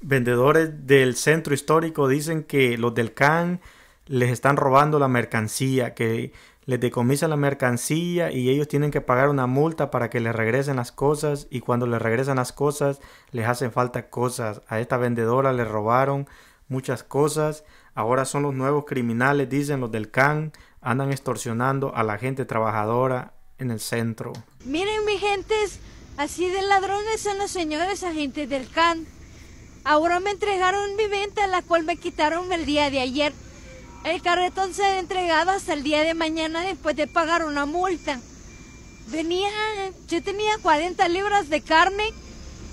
vendedores del centro histórico dicen que los del CAN les están robando la mercancía, que les decomisan la mercancía y ellos tienen que pagar una multa para que les regresen las cosas y cuando les regresan las cosas les hacen falta cosas. A esta vendedora le robaron muchas cosas, ahora son los nuevos criminales, dicen los del CAN, andan extorsionando a la gente trabajadora en el centro. Miren mi gentes, así de ladrones son los señores agentes del CAN. Ahora me entregaron mi venta, la cual me quitaron el día de ayer. El carretón se ha entregado hasta el día de mañana después de pagar una multa. Venía, yo tenía 40 libras de carne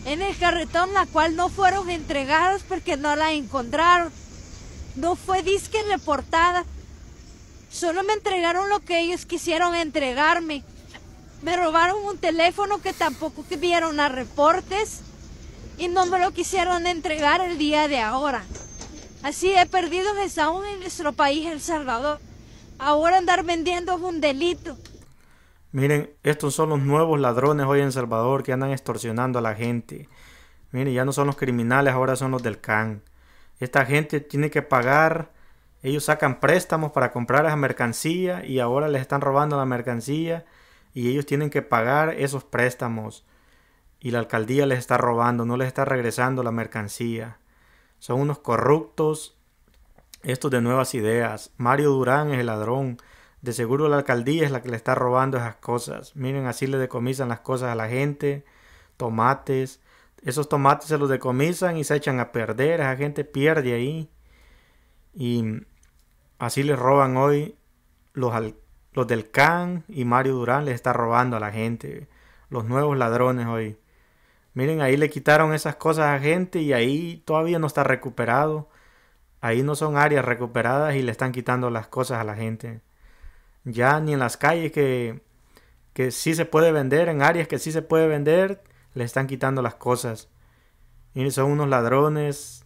en el carretón, la cual no fueron entregadas porque no la encontraron. No fue disque reportada. Solo me entregaron lo que ellos quisieron entregarme. Me robaron un teléfono que tampoco vieron a reportes y no me lo quisieron entregar el día de ahora. Así he perdido aún en nuestro país, El Salvador. Ahora andar vendiendo es un delito. Miren, estos son los nuevos ladrones hoy en Salvador que andan extorsionando a la gente. Miren, ya no son los criminales, ahora son los del CAN. Esta gente tiene que pagar, ellos sacan préstamos para comprar esa mercancía y ahora les están robando la mercancía y ellos tienen que pagar esos préstamos y la alcaldía les está robando, no les está regresando la mercancía. Son unos corruptos, estos de nuevas ideas. Mario Durán es el ladrón. De seguro la alcaldía es la que le está robando esas cosas. Miren, así le decomisan las cosas a la gente. Tomates. Esos tomates se los decomisan y se echan a perder. Esa gente pierde ahí. Y así les roban hoy los, los del CAN y Mario Durán les está robando a la gente. Los nuevos ladrones hoy. Miren, ahí le quitaron esas cosas a gente y ahí todavía no está recuperado. Ahí no son áreas recuperadas y le están quitando las cosas a la gente. Ya ni en las calles que, que sí se puede vender, en áreas que sí se puede vender, le están quitando las cosas. Y son unos ladrones.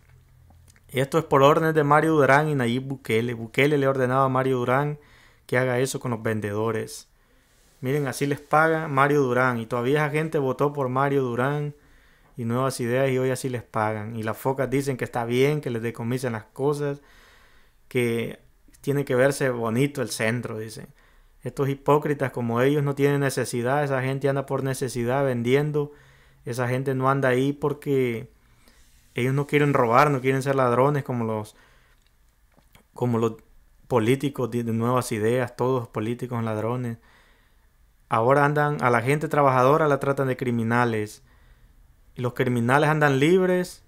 Y esto es por orden de Mario Durán y Nayib Bukele. Bukele le ordenado a Mario Durán que haga eso con los vendedores. Miren, así les paga Mario Durán. Y todavía esa gente votó por Mario Durán y nuevas ideas y hoy así les pagan. Y las focas dicen que está bien, que les decomisen las cosas, que tiene que verse bonito el centro, dicen. Estos hipócritas como ellos no tienen necesidad, esa gente anda por necesidad vendiendo, esa gente no anda ahí porque ellos no quieren robar, no quieren ser ladrones como los como los políticos de nuevas ideas, todos políticos ladrones. Ahora andan a la gente trabajadora la tratan de criminales. Y los criminales andan libres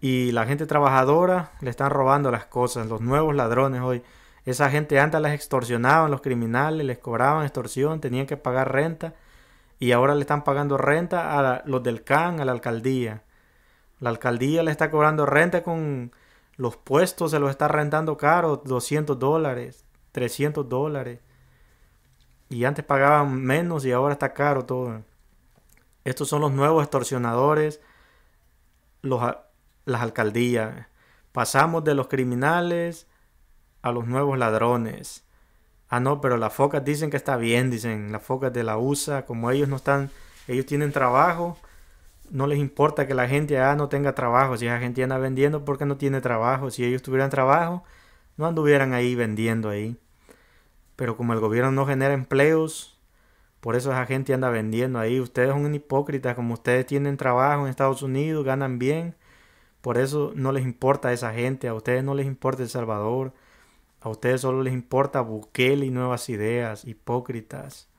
y la gente trabajadora le están robando las cosas, los nuevos ladrones hoy. Esa gente antes las extorsionaban, los criminales les cobraban extorsión, tenían que pagar renta y ahora le están pagando renta a los del CAN, a la alcaldía. La alcaldía le está cobrando renta con los puestos, se los está rentando caro, 200 dólares, 300 dólares y antes pagaban menos y ahora está caro todo. Estos son los nuevos extorsionadores, las alcaldías. Pasamos de los criminales a los nuevos ladrones. Ah, no, pero las focas dicen que está bien, dicen las focas de la USA, como ellos no están, ellos tienen trabajo, no les importa que la gente allá ah, no tenga trabajo, si esa gente anda vendiendo porque no tiene trabajo, si ellos tuvieran trabajo, no anduvieran ahí vendiendo ahí. Pero como el gobierno no genera empleos, por eso esa gente anda vendiendo ahí. Ustedes son hipócritas, como ustedes tienen trabajo en Estados Unidos, ganan bien. Por eso no les importa a esa gente, a ustedes no les importa El Salvador, a ustedes solo les importa Bukele y nuevas ideas, hipócritas.